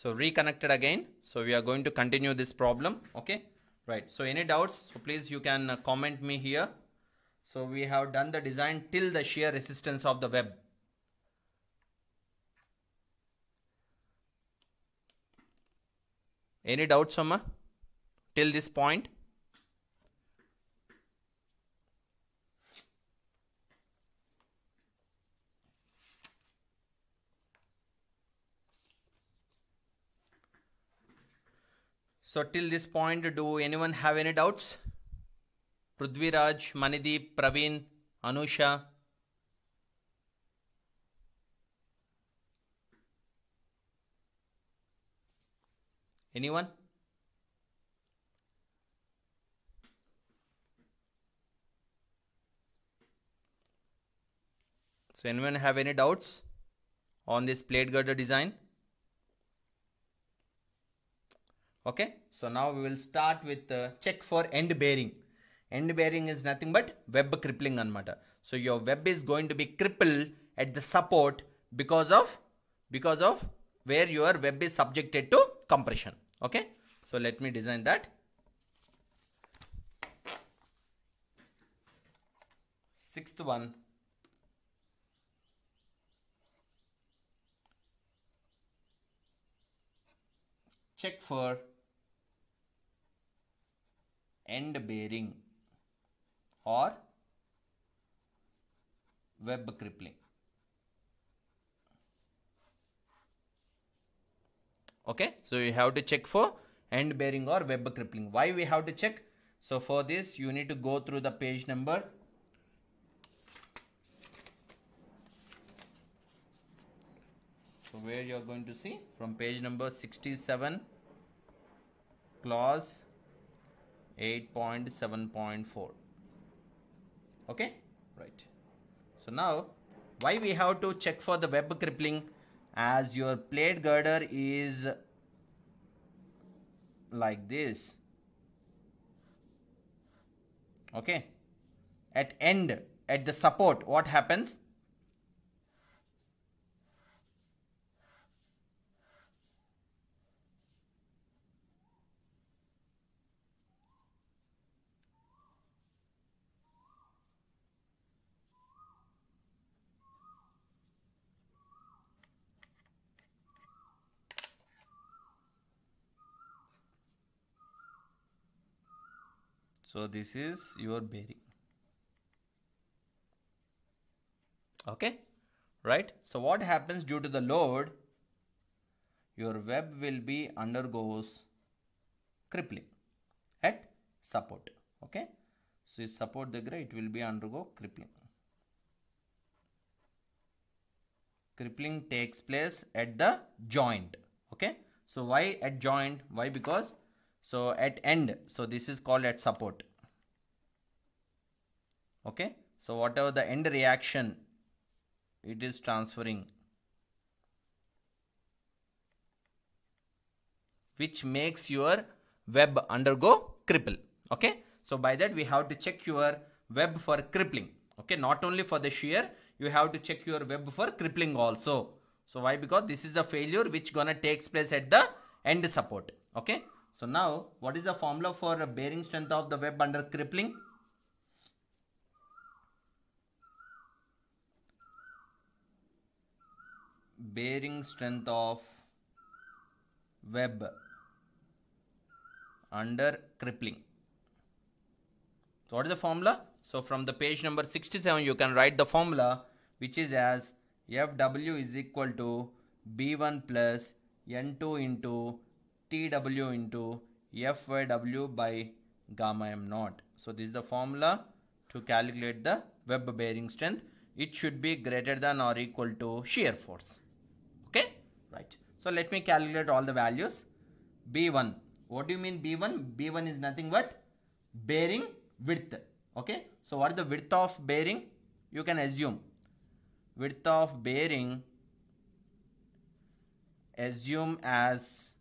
so reconnected again so we are going to continue this problem okay right so any doubts so please you can uh, comment me here so we have done the design till the shear resistance of the web any doubts Amma till this point So till this point, do anyone have any doubts? Prudviraj, Manideep, Praveen, Anusha. Anyone? So anyone have any doubts on this plate girder design? okay so now we will start with uh, check for end bearing end bearing is nothing but web crippling matter. so your web is going to be crippled at the support because of because of where your web is subjected to compression okay so let me design that sixth one check for end bearing or web crippling. Okay, so you have to check for end bearing or web crippling. Why we have to check? So for this you need to go through the page number So where you are going to see from page number 67 clause 8.7.4 okay right so now why we have to check for the web crippling as your plate girder is like this okay at end at the support what happens so this is your bearing okay right so what happens due to the load your web will be undergoes crippling at support okay so support the grade will be undergo crippling crippling takes place at the joint okay so why at joint why because so at end so this is called at support okay so whatever the end reaction it is transferring which makes your web undergo cripple okay so by that we have to check your web for crippling okay not only for the shear you have to check your web for crippling also so why because this is the failure which gonna takes place at the end support okay so now what is the formula for bearing strength of the web under crippling bearing strength of web under crippling. So what is the formula? So from the page number 67 you can write the formula which is as Fw is equal to B1 plus N2 into Tw into Fyw by gamma m naught. So this is the formula to calculate the web bearing strength. It should be greater than or equal to shear force right? So let me calculate all the values. B1. What do you mean B1? B1 is nothing but bearing width. Okay. So what is the width of bearing? You can assume width of bearing assume as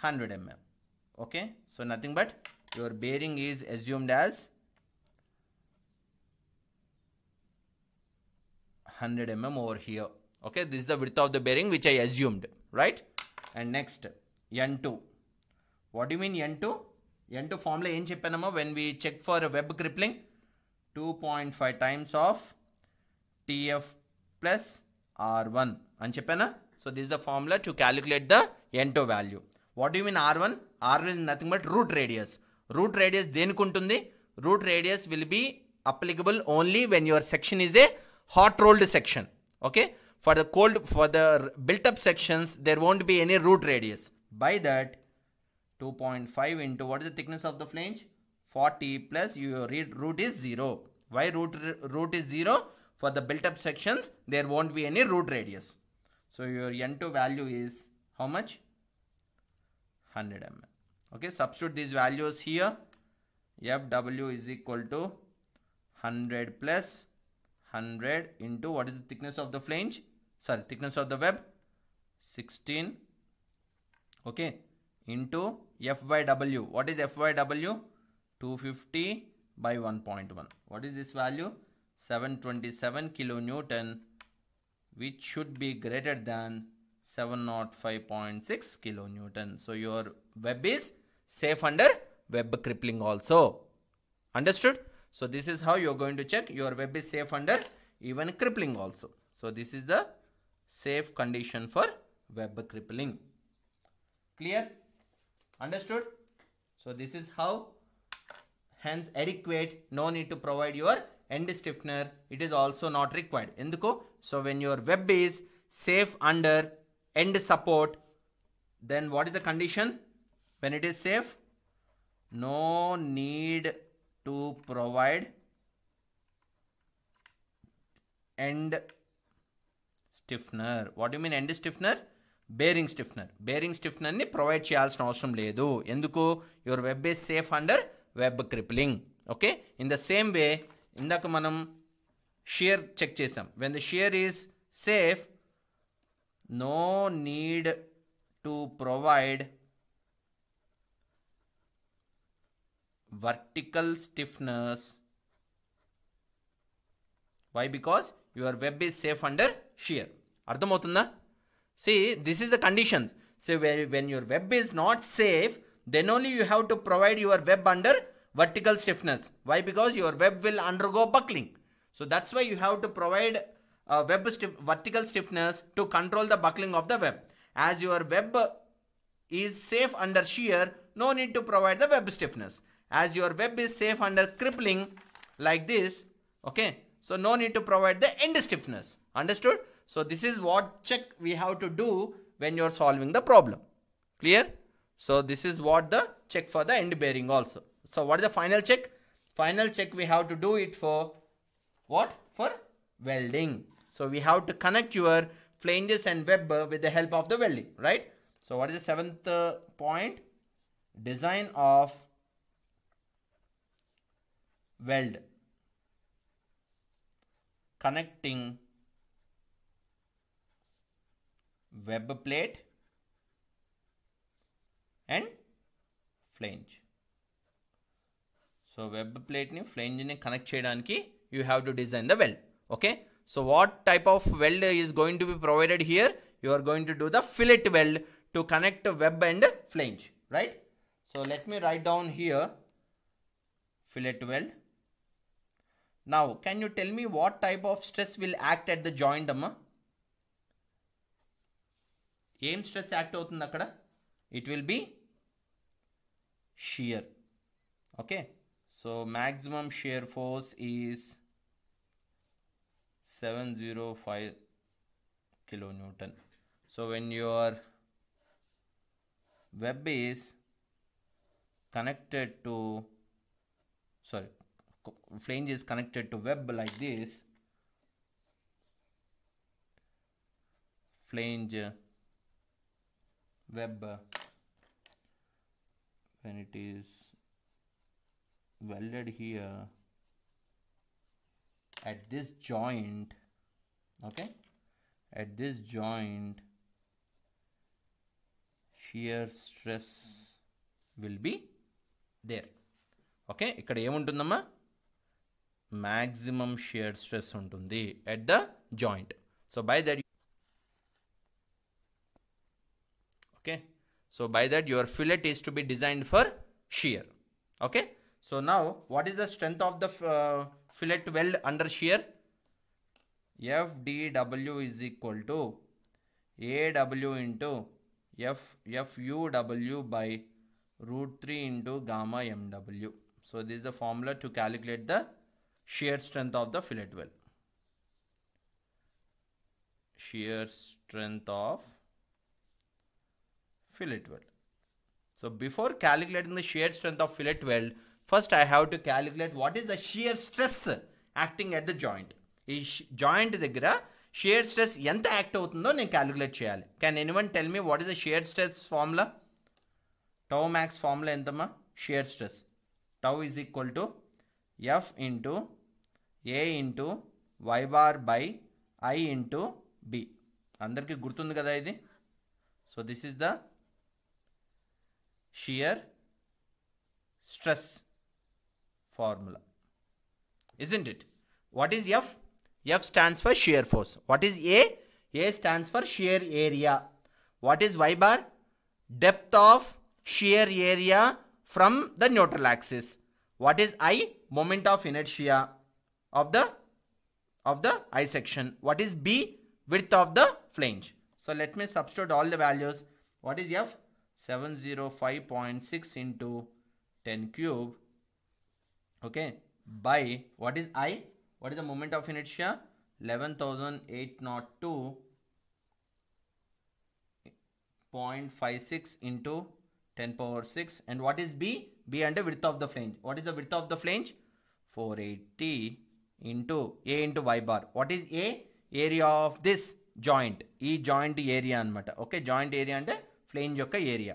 100 mm. Okay. So nothing but your bearing is assumed as 100 mm over here okay this is the width of the bearing which I assumed right and next N2 what do you mean N2 N2 formula em cheppanamo when we check for a web crippling 2.5 times of TF plus R1 an cheppana so this is the formula to calculate the N2 value what do you mean R1 r is nothing but root radius root radius deniki untundi root radius will be applicable only when your section is a hot rolled section okay for the cold for the built up sections there won't be any root radius by that 2.5 into what is the thickness of the flange 40 plus your root is 0 why root root is 0 for the built up sections there won't be any root radius so your n2 value is how much 100 mm okay substitute these values here fw is equal to 100 plus 100 into what is the thickness of the flange sorry thickness of the web 16 okay into f by w what is f by w 250 by 1.1 what is this value 727 kilonewton which should be greater than 705.6 kilonewton so your web is safe under web crippling also understood so this is how you're going to check your web is safe under even crippling also so this is the safe condition for web crippling. Clear? Understood? So this is how hence adequate no need to provide your end stiffener it is also not required In enduko so when your web is safe under end support then what is the condition when it is safe no need to provide end stiffener what you mean end stiffener bearing stiffener bearing స్టిఫ్నర్ని provide చేయాల్సిన అవసరం లేదు ఎందుకు your web is safe under web crippling okay in the same way ఇందాక మనం shear check చేసాం when the shear is safe no need to provide vertical stiffeners why because your web is safe under shear. అర్థమవుతుందా See, this is the conditions. Say when your web is not safe, then only you have to provide your web under vertical stiffness. Why? Because your web will undergo buckling. So that's why you have to provide a uh, web stif vertical stiffness to control the buckling of the web. As your web is safe under shear, no need to provide the web stiffness. As your web is safe under crippling like this, okay, so no need to provide the end stiffness understood so this is what check we have to do when you're solving the problem clear so this is what the check for the end bearing also so what is the final check final check we have to do it for what for welding so we have to connect your flanges and web with the help of the welding right so what is the seventh uh, point design of weld connecting web plate and flange. So web plate ni flange ni connect chedan ki you have to design the weld. Okay. So what type of weld is going to be provided here? You are going to do the fillet weld to connect web and flange. Right. So let me write down here fillet weld. Now, can you tell me what type of stress will act at the joint? Amma? ఏం stress act అవుతుంది అక్కడ it will be shear okay so maximum shear force is seven zero five kilo newton so when your web is connected to sorry flange is connected to web like this flange web when it is welded here at this joint okay at this joint shear stress will be there okay maximum shear stress at the joint so by that So by that your fillet is to be designed for shear. Okay. So now what is the strength of the uh, fillet weld under shear? FDW is equal to AW into F, FUW by root 3 into gamma MW. So this is the formula to calculate the shear strength of the fillet weld. Shear strength of fillet weld. So before calculating the shear strength of fillet weld, first I have to calculate what is the shear stress acting at the joint. ఈ joint దగ్గర shear stress ఎంత act అవుతుందో నేను calculate చేయాలి can anyone tell me what is the shear stress formula tau max formula ఎంతమ్మా shear stress tau is equal to F into A into Y bar by I into B అందరికీ గుర్తుంది కదా ఇది so this is the shear stress formula. Isn't it? What is F? F stands for shear force. What is A? A stands for shear area. What is Y bar? Depth of shear area from the neutral axis. What is I? Moment of inertia of the of the I section. What is B? Width of the flange. So let me substitute all the values. What is F? 705.6 into 10 cube okay by what is i what is the moment of inertia 11802.56 into 10 power 6 and what is b b under width of the flange what is the width of the flange 480 into a into y bar what is a area of this joint e joint area matter okay joint area and Plane joka area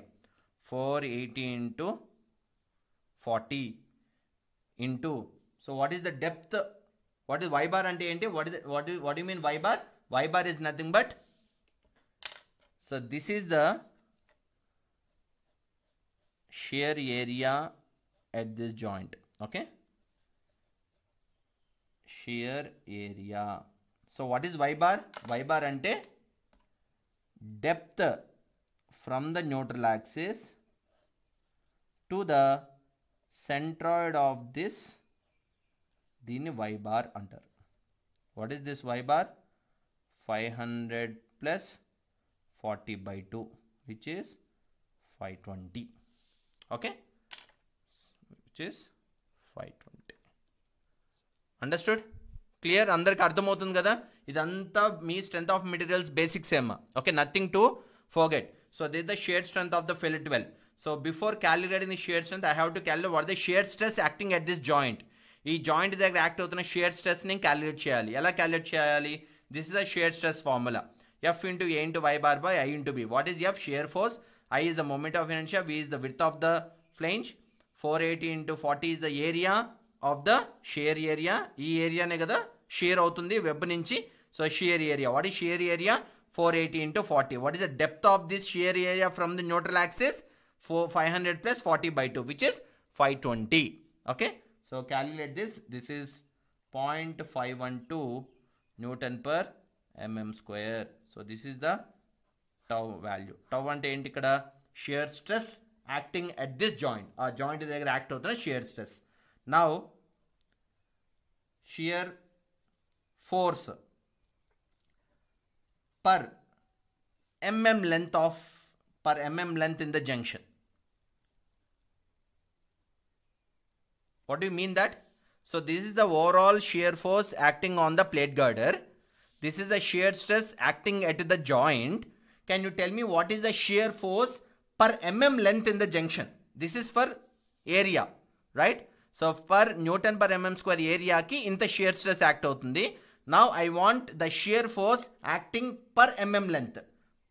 480 to 40 into so what is the depth what is y bar and what is the, what do what do you mean y bar y bar is nothing but so this is the shear area at this joint okay shear area so what is y bar y bar and depth from the neutral axis to the centroid of this dini y bar under what is this y bar 500 plus 40 by 2 which is 520 okay which is 520 understood clear under kartham outun gada idanta me strength of materials basic same okay nothing to forget so this is the shear strength of the fillet weld. So before calculating the shear strength, I have to calculate what the shear stress acting at this joint. This joint is act out shear stress ni calculate chayali. Yala calculate This is the shear stress formula. F into A into Y bar by I into B. What is F? Shear force. I is the moment of inertia. V is the width of the flange. 480 into 40 is the area of the shear area. E area ne kada shear outundi weapon inchi. So shear area. What is shear area? 480 into 40. What is the depth of this shear area from the neutral axis? 500 plus 40 by 2 which is 520. Okay. So calculate this. This is 0.512 Newton per mm square. So this is the tau value tau అంటే ఏంటి shear stress acting at this joint. joint is joint దగ్గర of the shear stress? Now shear force. per mm length of per mm length in the junction. What do you mean that? So this is the overall shear force acting on the plate girder. This is the shear stress acting at the joint. Can you tell me what is the shear force per mm length in the junction? This is for area, right? So per newton per square area ఏరియాకి ఇంత shear stress act outundi now I want the shear force acting per MM length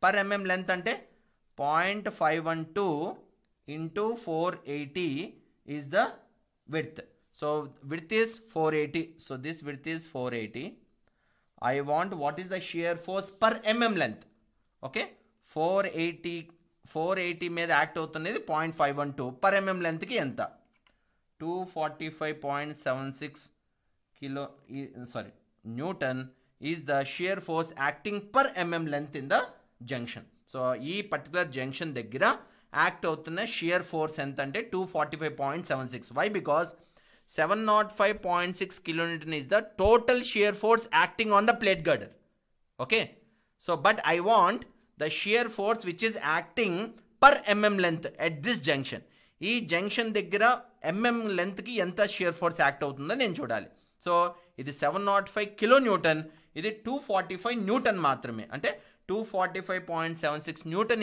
per MM length అంటే point five one two into four eighty is the width so width is four eighty so this width is four eighty I want what is the shear force per MM length okay four eighty four eighty మీద act అవుతున్నది point five one two per mm లెంత్కి ఎంత two forty five point seven six kilo sorry newton is the shear force acting per MM length in the junction so ఈ particular junction దగ్గర act అవుతున్న shear force ఎంత అంటే two forty five point seven six why because seven not five point six kilometer is the total shear force acting on the plate girder okay so but I want the shear force which is acting per MM length at this junction ఈ junction దగ్గర MM mm లెంత్కి ఎంత shear force act అవుతుందో నేను చూడాలి So, it is 705 kilonewton It is 245 newton. ఇది two forty five newton మాత్రమే అంటే two forty five point seven six newton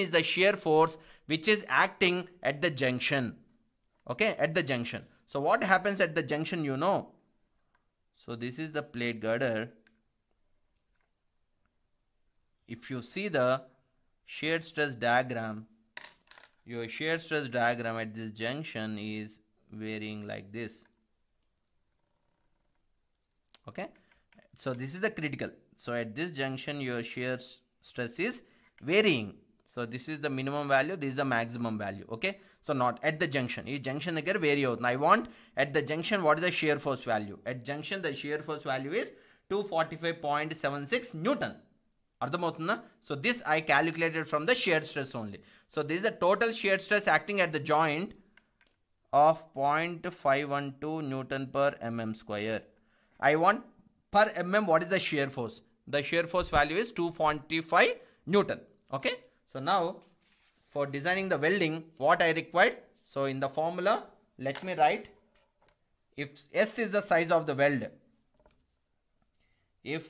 okay at the junction so what happens at the junction you know so this is the plate girder if you see the shear stress diagram your shear stress diagram at this junction is varying like this okay so this is the critical so at this junction your shear stress is varying so this is the minimum value this is the maximum value okay so not at the junction is junction again vary avutundi i want at the junction what is the shear force value at junction the shear force value is 245.76 newton so this I calculated from the shear stress only. So this is the total shear stress acting at the joint of 0.512 Newton per mm square. I want per mm what is the shear force? The shear force value is 245 Newton. Okay. So now for designing the welding what I required. So in the formula let me write if S is the size of the weld. If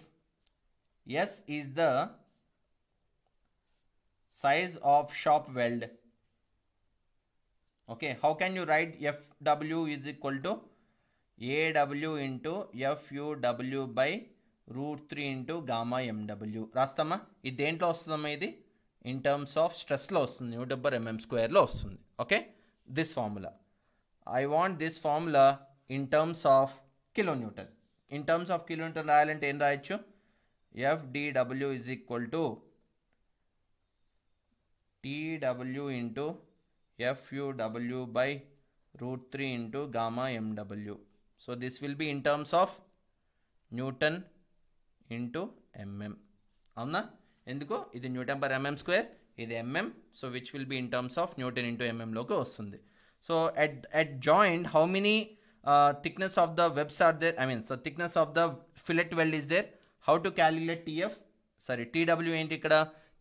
S is the size of shop weld. Okay. How can you write FW is equal to AW into FUW by root three into gamma MW రాస్తామా ఇది దేంట్లో వస్తుందమ్మా ఇది in terms of స్ట్రెస్లో వస్తుంది new డెబ్బై mm స్క్వేర్లో వస్తుంది okay this formula I want this formula in terms of kilonewton in terms of kilometer రాయాలంటే ఏం రాయొచ్చు FDW is equal to TW into FUW by root three into gamma MW So this will be in terms of newton into mm అవునా ఎందుకు ఇది newton per mm square ఇది MM so which will be in terms of newton into ఎంఎంలోకి వస్తుంది so at at joint how many thickness of the webs are there I mean so thickness of the fillet weld is there how to calculate TF sorry TW ఏంటి ఇక్కడ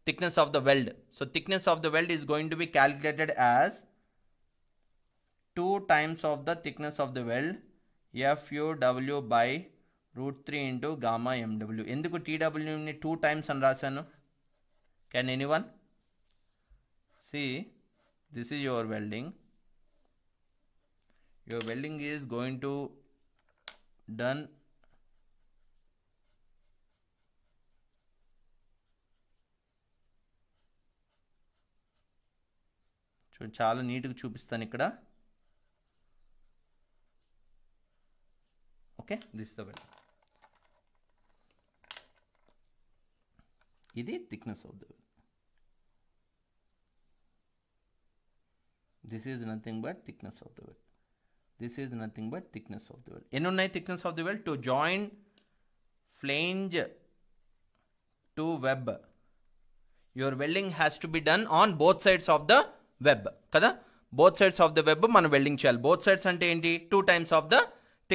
thickness of the weld so thickness of the weld is going to be calculated as two times of the thickness of the weld W by root three into gamma MW ఎందుకు టీడబ్ల్యూని two times అని రాశాను can any one see this is your welding your welding is going to done చాలా నీట్గా చూపిస్తాను ఇక్కడ okay this is the well ఇది thickness of the web. this is nothing but thickness of the web. this is nothing but thickness of the well ఎన్నున్నాయి thickness of the well to join flange to web your welding has to be done on both sides of the web Kada? Both sides of the web. Man welding chal. Both sides అంటే ఏంటి two times of the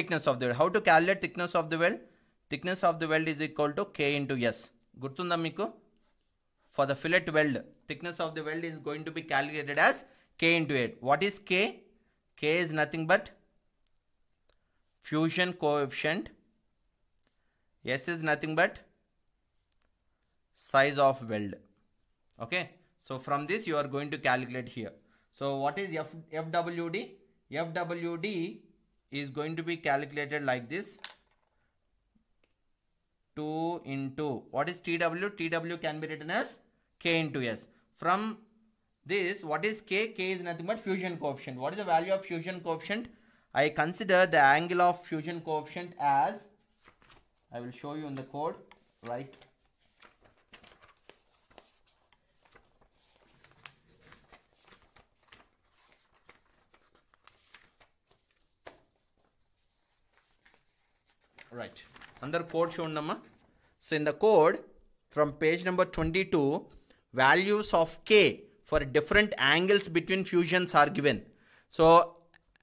thickness of the well. How to calculate thickness of the well? Thickness of the weld is equal to K into S. Gurtunda For the fillet weld, thickness of the weld is going to be calculated as K into it. What is K? K is nothing but fusion coefficient. S is nothing but size of weld. Okay. So from this you are going to calculate here. So what is F, FWD? FWD is going to be calculated like this 2 into what is tw tw can be written as k into s from this what is k k is nothing but fusion coefficient what is the value of fusion coefficient i consider the angle of fusion coefficient as i will show you in the code right right under code shown so in the code from page number 22 values of k for different angles between fusions are given so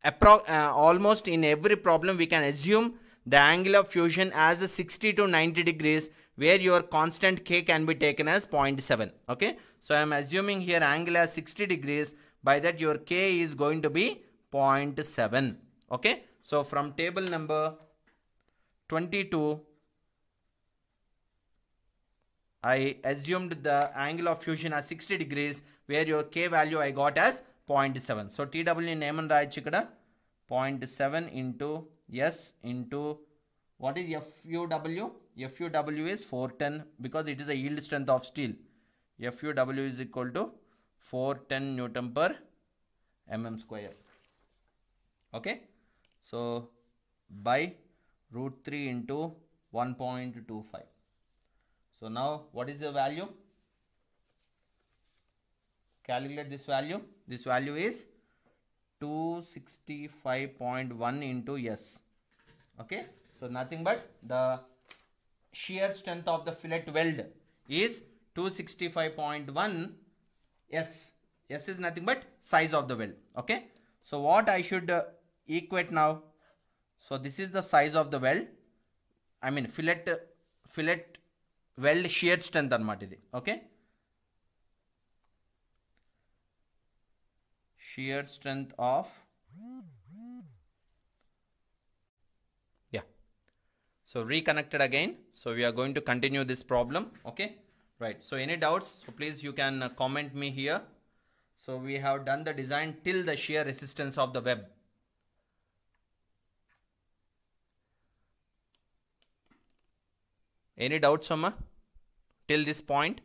uh, almost in every problem we can assume the angle of fusion as 60 to 90 degrees where your constant k can be taken as 0.7 okay so i am assuming here angle as 60 degrees by that your k is going to be 0.7 okay so from table number 22 I assumed the angle of fusion as 60 degrees where your K value I got as 0.7. So TW in ఏమని రాయొచ్చు ఇక్కడ 0.7 into S into what is FUW? FUW is 410 because it is the yield strength of steel. FUW is equal to 410 Newton per mm square. Okay. So by root 3 into 1.25. So now what is the value? Calculate this value. This value is 265.1 into S. Okay. So nothing but the shear strength of the fillet weld is 265.1 S. S is nothing but size of the weld. Okay. So what I should uh, equate now? So this is the size of the weld. I mean fillet fillet weld shear strength ಅನ್ನಮಾಟಿದೆ Okay. shear strength of yeah so reconnected again so we are going to continue this problem okay right so any doubts so please you can comment me here so we have done the design till the shear resistance of the web Any doubts, Amma? Till this point?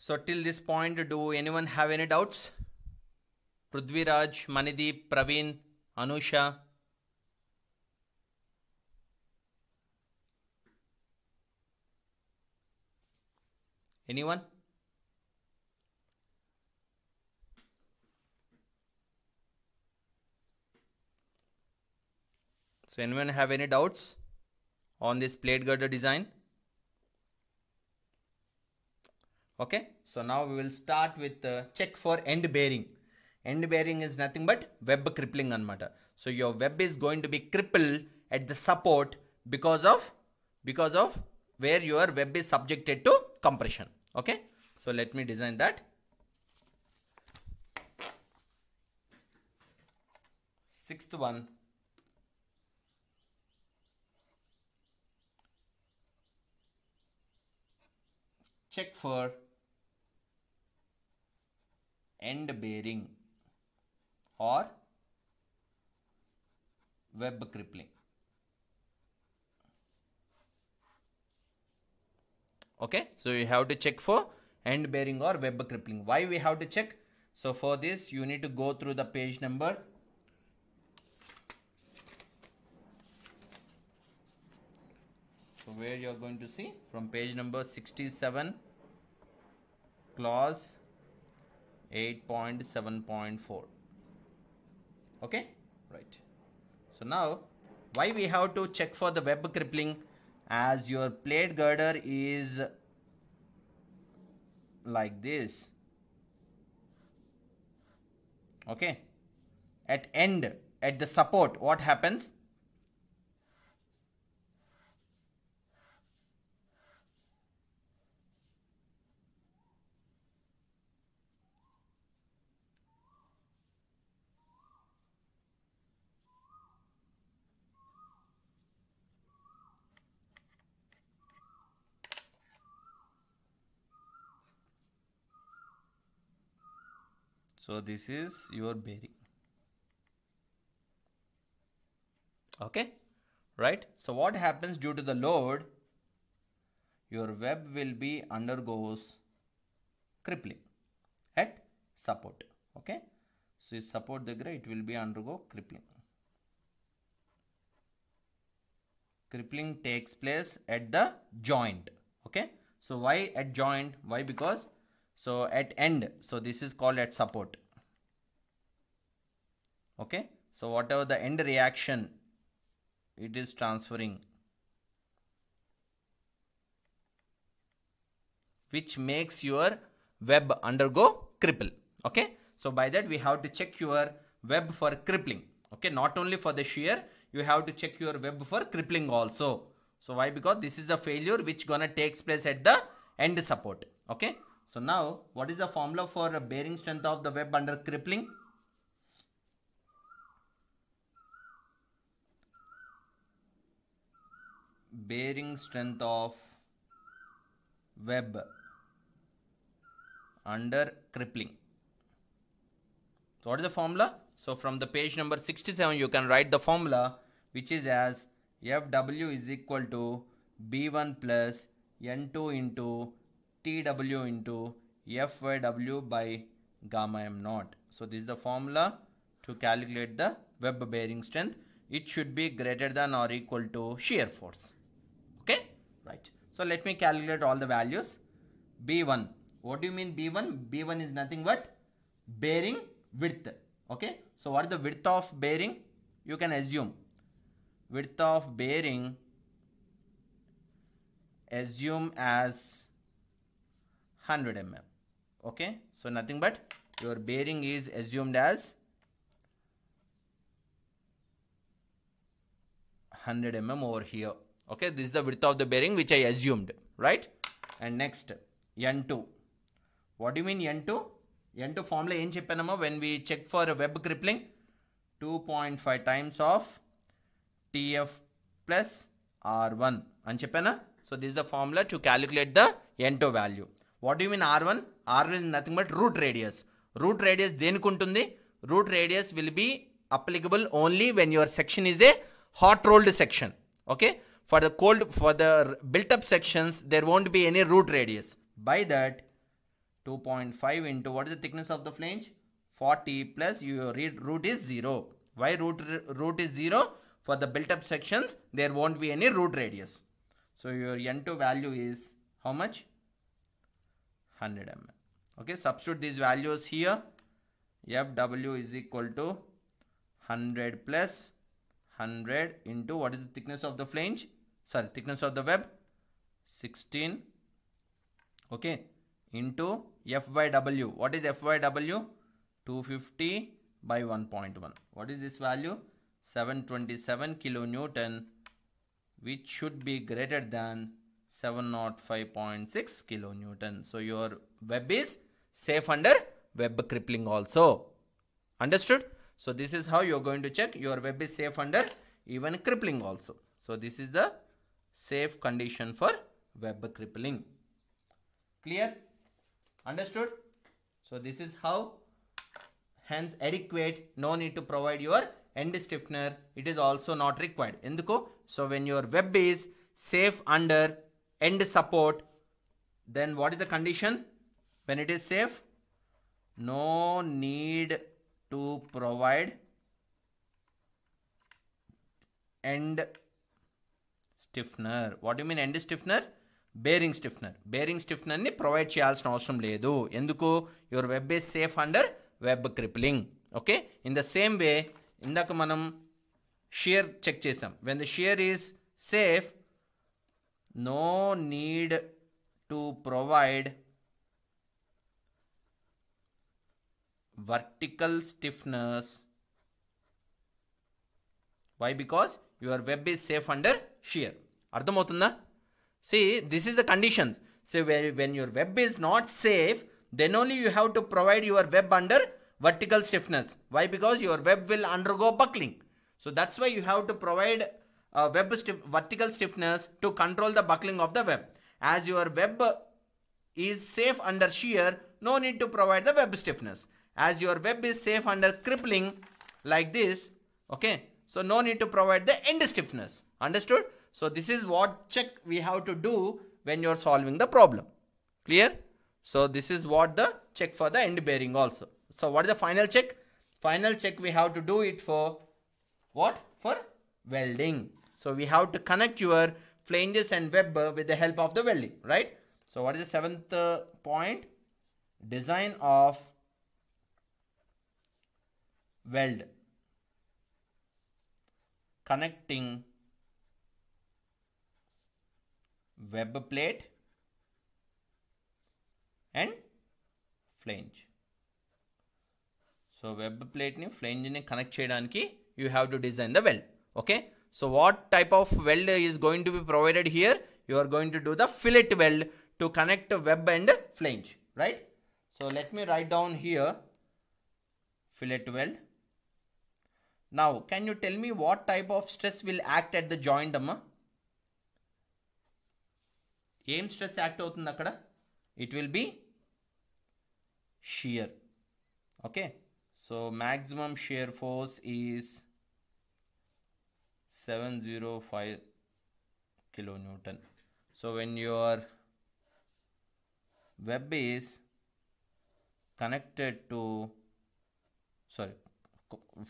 So till this point, do anyone have any doubts? Prudviraj, Manideep, Praveen, Anusha. Anyone? So anyone have any doubts on this plate girder design? Okay, so now we will start with the uh, check for end bearing. End bearing is nothing but web crippling on matter. So your web is going to be crippled at the support because of because of where your web is subjected to compression okay so let me design that sixth one check for end bearing or web crippling okay so you have to check for end bearing or web crippling why we have to check so for this you need to go through the page number so where you are going to see from page number 67 clause 8.7.4 okay right so now why we have to check for the web crippling as your plate girder is like this okay at end at the support what happens so this is your bearing okay right so what happens due to the load your web will be undergoes crippling at support okay so you support the grade it will be undergo crippling crippling takes place at the joint okay so why at joint why because so at end so this is called at support okay so whatever the end reaction it is transferring which makes your web undergo cripple okay so by that we have to check your web for crippling okay not only for the shear you have to check your web for crippling also so why because this is the failure which gonna takes place at the end support okay so now what is the formula for bearing strength of the web under crippling? Bearing strength of web under crippling. So what is the formula? So from the page number 67 you can write the formula which is as Fw is equal to B1 plus N2 into tw into fyw by gamma m naught. So this is the formula to calculate the web bearing strength. It should be greater than or equal to shear force. Okay, right. So let me calculate all the values. B1. What do you mean B1? B1 is nothing but bearing width. Okay. So what is the width of bearing? You can assume width of bearing assume as 100 mm okay so nothing but your bearing is assumed as 100 mm over here okay this is the width of the bearing which I assumed right and next N2 what do you mean N2 N2 formula in చెప్పానమ్మా when we check for web crippling 2.5 times of TF plus R1 అని చెప్పానా so this is the formula to calculate the N2 value what do you mean R one r one is nothing Root radius. Radius root radius దేనికి ఉంటుంది Root radius will be applicable only when your section is a hot rolled section. Okay? for the cold for the built up sections there won't be any root radius by that 2.5 into what is the thickness of the flange 40 plus your root is 0 why root root is 0 for the built up sections there won't be any root radius so your n2 value is how much 100 mm. Okay, substitute these values here. FW is equal to 100 plus 100 into what is the thickness of the flange? Sorry, thickness of the web 16. Okay, into FyW. What is FyW? 250 by 1.1. What is this value? 727 kilonewton, which should be greater than 705.6 kilonewton. So your web is safe under web crippling also. Understood? So this is how you're going to check your web is safe under even crippling also. So this is the safe condition for web crippling. Clear? Understood? So this is how hence adequate no need to provide your end stiffener it is also not required. Enduko? So when your web is safe under end support then what is the condition when it is safe no need to provide end stiffener what you mean end stiffener bearing stiffener bearing స్టిఫ్నర్ని provide చేయాల్సిన అవసరం లేదు ఎందుకు your web is safe under web crippling okay in the same way ఇందాక మనం shear check చేసాం when the shear is safe no need to provide vertical stiffness. Why? Because your web is safe under shear. అర్థమవుతుందా See, this is the conditions. So when your web is not safe, then only you have to provide your web under vertical stiffness. Why? Because your web will undergo buckling. So that's why you have to provide uh, web stif vertical stiffness to control the buckling of the web. As your web is safe under shear, no need to provide the web stiffness. As your web is safe under crippling like this, okay, so no need to provide the end stiffness. Understood? So this is what check we have to do when you're solving the problem. Clear? So this is what the check for the end bearing also. So what is the final check? Final check we have to do it for what? For welding. So we have to connect your flanges and web with the help of the welding, right? So what is the seventh uh, point? Design of weld connecting web plate and flange. So web ni flange ni connect connect చేయడానికి you have to design the weld. Okay? So what type of weld is going to be provided here? You are going to do the fillet weld to connect web and flange, right? So let me write down here fillet weld. Now can you tell me what type of stress will act at the joint amma? stress act out అవుతుంది అక్కడ It will be shear. Okay. So maximum shear force is. 705 kilonewton so when your web is connected to sorry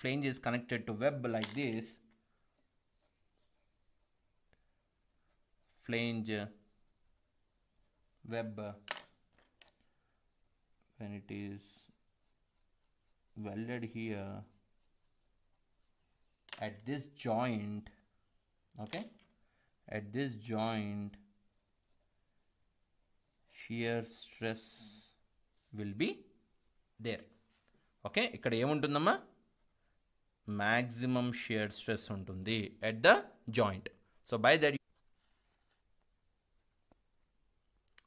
flange is connected to web like this flange web when it is welded here at this joint okay at this joint shear stress will be there okay maximum shear stress at the joint so by that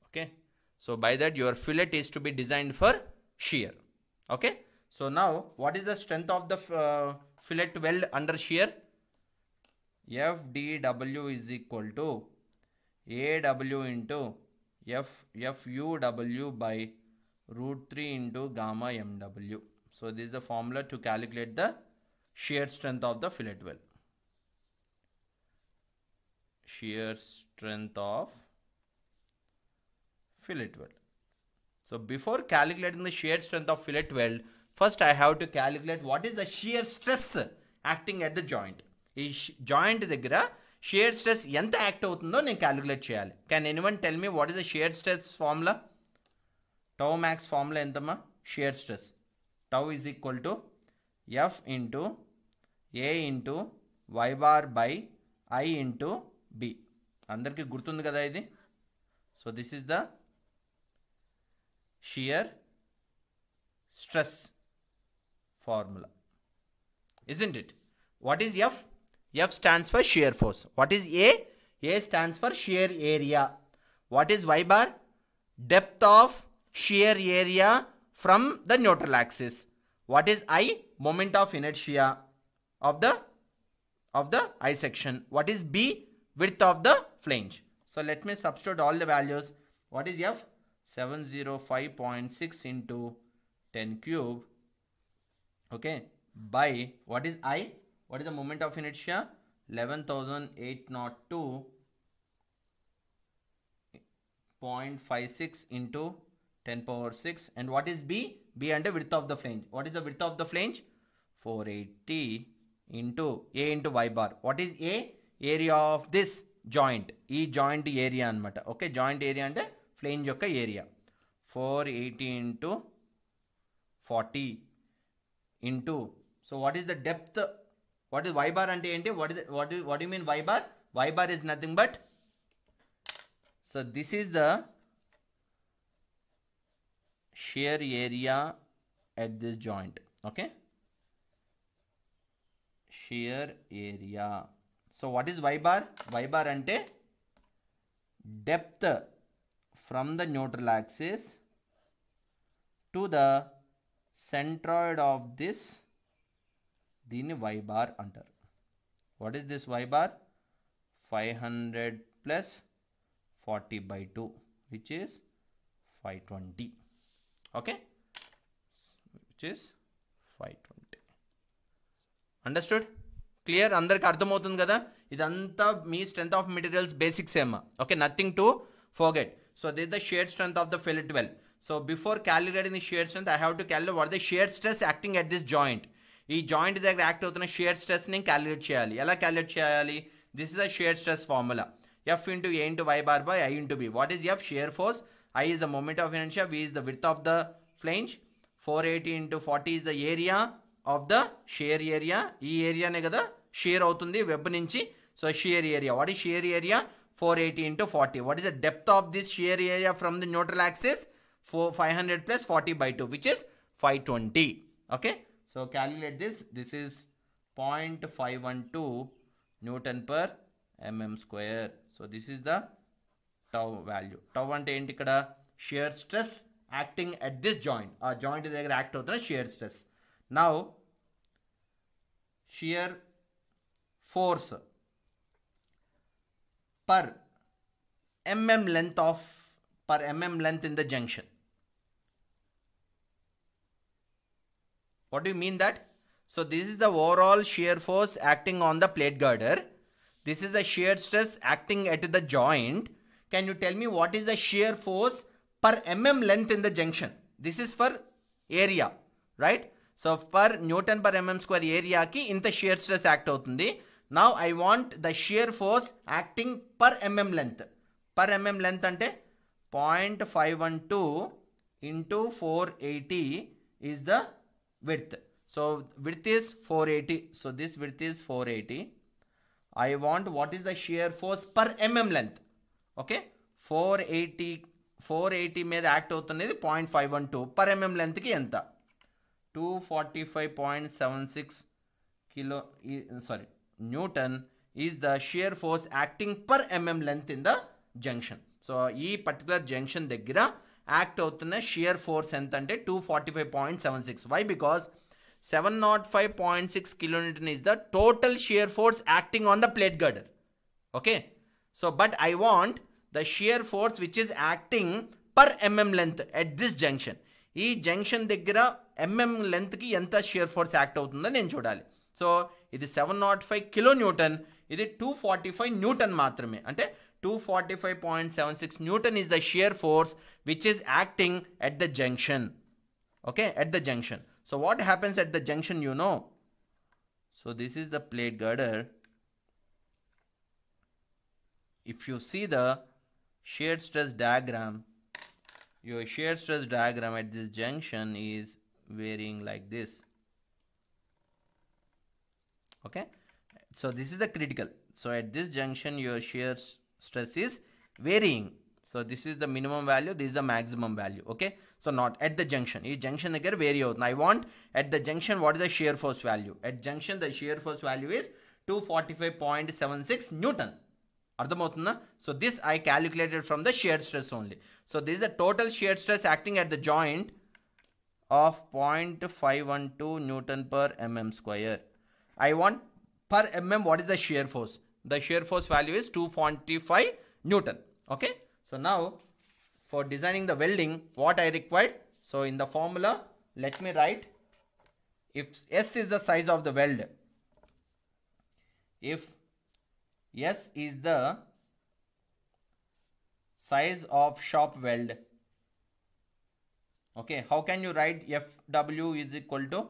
okay so by that your fillet is to be designed for shear okay so now what is the strength of the uh, fillet weld under shear? FDW is equal to AW into F, FUW by root 3 into gamma MW. So this is the formula to calculate the shear strength of the fillet weld. Shear strength of fillet weld. So before calculating the shear strength of fillet weld, first I have to calculate what is the shear stress acting at the joint ఈ joint దగ్గర shear stress ఎంత act అవుతుందో నేను calculate చేయాలి can anyone tell me what is the shear stress formula tau max formula ఎంతమ shear stress tau equal to A into A into Y bar by I into B అందరికి గుర్తుంద కదా ఇది so this is the shear stress formula. Isn't it? What is F? F stands for shear force. What is A? A stands for shear area. What is Y bar? Depth of shear area from the neutral axis. What is I? Moment of inertia of the of the I section. What is B? Width of the flange. So let me substitute all the values. What is F? 705.6 into 10 cube okay by what is i what is the moment of inertia 11802 0.56 into 10 power 6 and what is b b under width of the flange what is the width of the flange 480 into a into y bar what is a area of this joint. E joint area and matter. Okay, joint area and the flange area area. Eighty to forty into so what is the depth what is y bar and what is it, what do, what do you mean y bar y bar is nothing but so this is the shear area at this joint okay shear area so what is y bar y bar అంటే depth from the neutral axis to the centroid of this dini y bar under what is this y bar 500 plus 40 by 2 which is 520 okay which is 520 understood clear under kartham othun gada idanta me strength of materials basic same okay nothing to forget so this is the shared strength of the fillet weld. So before calculating the shear stress, I have to calculate what is the shear stress acting at this joint. This joint is act out shear stress in calculate. This is the shear stress formula. F into A into Y bar by I into B. What is F? Shear force. I is the moment of inertia. V is the width of the flange. 480 into 40 is the area of the shear area. This area is the shear out on the web. So shear area. What is shear area? 480 into 40. What is the depth of this shear area from the neutral axis? 500 plus 40 by 2 which is 520 okay so calculate this this is 0.512 newton per mm square so this is the tau value tau one ikada shear stress acting at this joint a joint is act the shear stress now shear force per mm length of per mm length in the junction What do you mean that? So this is the overall shear force acting on the plate girder. This is the shear stress acting at the joint. Can you tell me what is the shear force per mm length in the junction? This is for area, right? So per Newton per mm square area ki the shear stress act outundi. Now I want the shear force acting per mm length. Per mm length ante 0.512 into 480 is the width. So width is 480. So this width is 480. I want what is the shear force per mm length. Okay. 480. 480 may act out 0.512 per mm length ki 245.76 kilo. Sorry. Newton is the shear force acting per mm length in the junction. So, this particular junction, the gira, act అవుతున్న shear force ఎంత అంటే two forty five point seven six why because seven not five point six kilometre is the total shear force acting on the plate girder okay so but I want the shear force which is acting per MM length at this junction ఈ junction దగ్గర MM mm లెంత్కి ఎంత shear force act అవుతుందో నేను చూడాలి so ఇది seven not five kilo Newton ఇది two forty five newton మాత్రమే అంటే 245.76 Newton is the shear force which is acting at the junction. Okay, at the junction. So what happens at the junction you know? So this is the plate girder. If you see the shear stress diagram, your shear stress diagram at this junction is varying like this. Okay, so this is the critical. So at this junction your shear stress is varying. So this is the minimum value, this is the maximum value, okay? So not at the junction. Ee junction again vary అవుతుంది. I want at the junction what is the shear force value? At junction the shear force value is 245.76 Newton. So this I calculated from the shear stress only. So this is the total shear stress acting at the joint of 0.512 Newton per mm square. I want per mm what is the shear force? the shear force value is 245 Newton. Okay. So now for designing the welding, what I required? So in the formula, let me write if S is the size of the weld, if S is the size of shop weld, okay, how can you write FW is equal to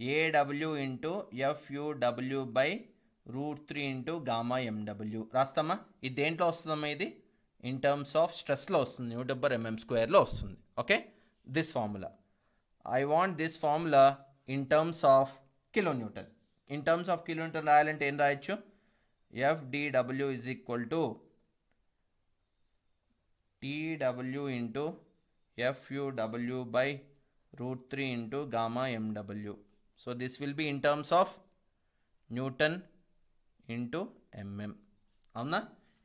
AW into FUW by root 3 into gamma mw. Rastama, it then loss in terms of stress loss, new double mm square loss. Okay, this formula. I want this formula in terms of kilonewton. In terms of kilonewton, I'll end fdw is equal to tw into fuw by root 3 into gamma mw. So this will be in terms of newton into MM mm. అవునా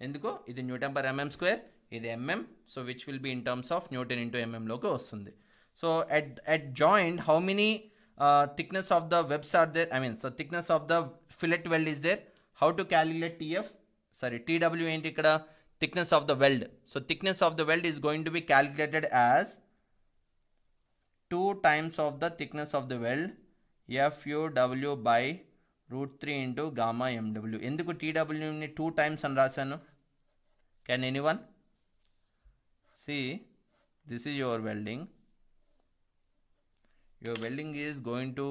ఎందుకు ఇది newton per MM mm square ఇది MM so which will be in terms of newton into ఎంఎంలోకి mm వస్తుంది so at at joint how many thickness of the webs are there I mean so thickness of the fillet weld is there how to calculate TF sorry TW ఏంటి ఇక్కడ thickness of the weld so thickness of the weld is going to be calculated as two times of the thickness of the weld FUW by root three into gamma MW ఎందుకు టీడబ్ల్యూని two times అని రాశాను can any one see this is your welding your welding is going to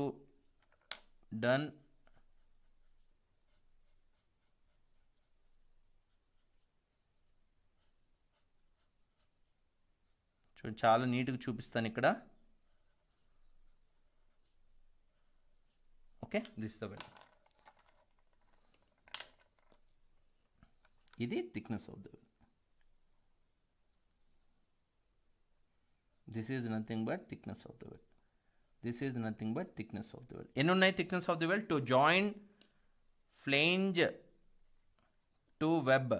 done చాలా నీట్గా చూపిస్తాను ఇక్కడ okay this the welding Is it thickness of the wheel? This is nothing but thickness of the wheel. This is nothing but thickness of the wheel. Enonai thickness of the wheel to join flange to web.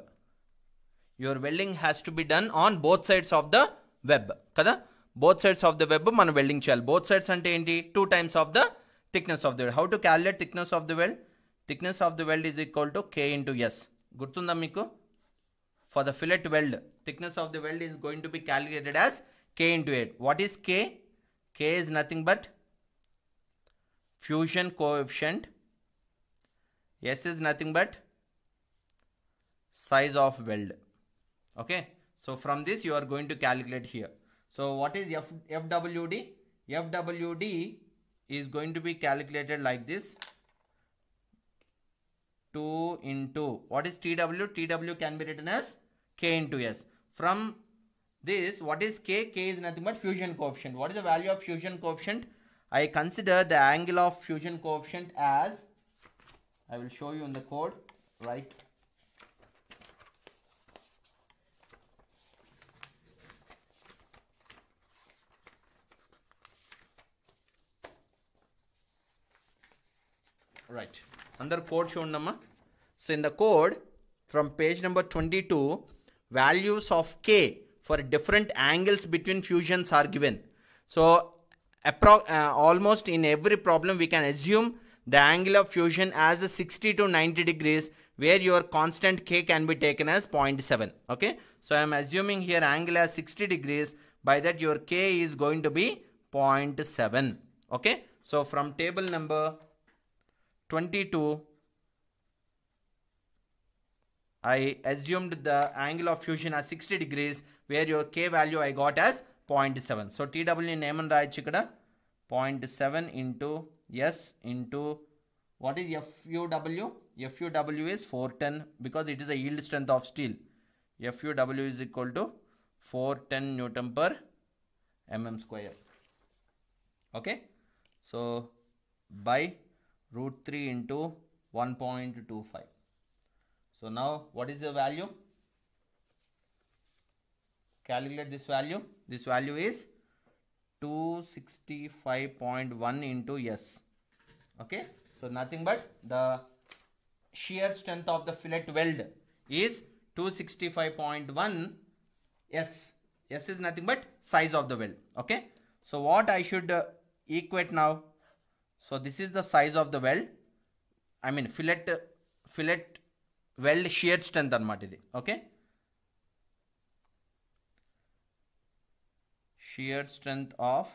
Your welding has to be done on both sides of the web. కదా both sides of the web మనం welding చేయాలి both sides అంటే ఏంటి two times of the thickness of the weld how to calculate thickness of the weld thickness of the weld is equal to K into S గుర్తుందా మీకు for the fillet weld thickness of the weld is going to be calculated as K into eight what is K K is nothing but fusion coefficient S is nothing but size of weld. Okay. So from this you are going to calculate here. So what is FWD? FWD is going to be calculated like this. 2 into what is TW? TW can be written as K into S. From this, what is K? K is nothing but fusion coefficient. What is the value of fusion coefficient? I consider the angle of fusion coefficient as I will show you in the code right right under code shown so in the code from page number 22 values of k for different angles between fusions are given so uh, almost in every problem we can assume the angle of fusion as 60 to 90 degrees where your constant k can be taken as 0.7 okay so i am assuming here angle as 60 degrees by that your k is going to be 0.7 okay so from table number 22 I assumed the angle of fusion as 60 degrees where your K value I got as 0.7. So TW in Naaman Raj 0.7 into S into what is FUW? FUW is 410 because it is the yield strength of steel. FUW is equal to 410 Newton per mm square. Okay. So by root 3 into 1.25. So now what is the value? Calculate this value. This value is 265.1 into S. Okay. So nothing but the shear strength of the fillet weld is 265.1 S. S is nothing but size of the weld. Okay. So what I should uh, equate now? So this is the size of the weld. I mean fillet fillet weld shear strength ಅನ್ನಮಾಟಿದೆ Okay, shear strength of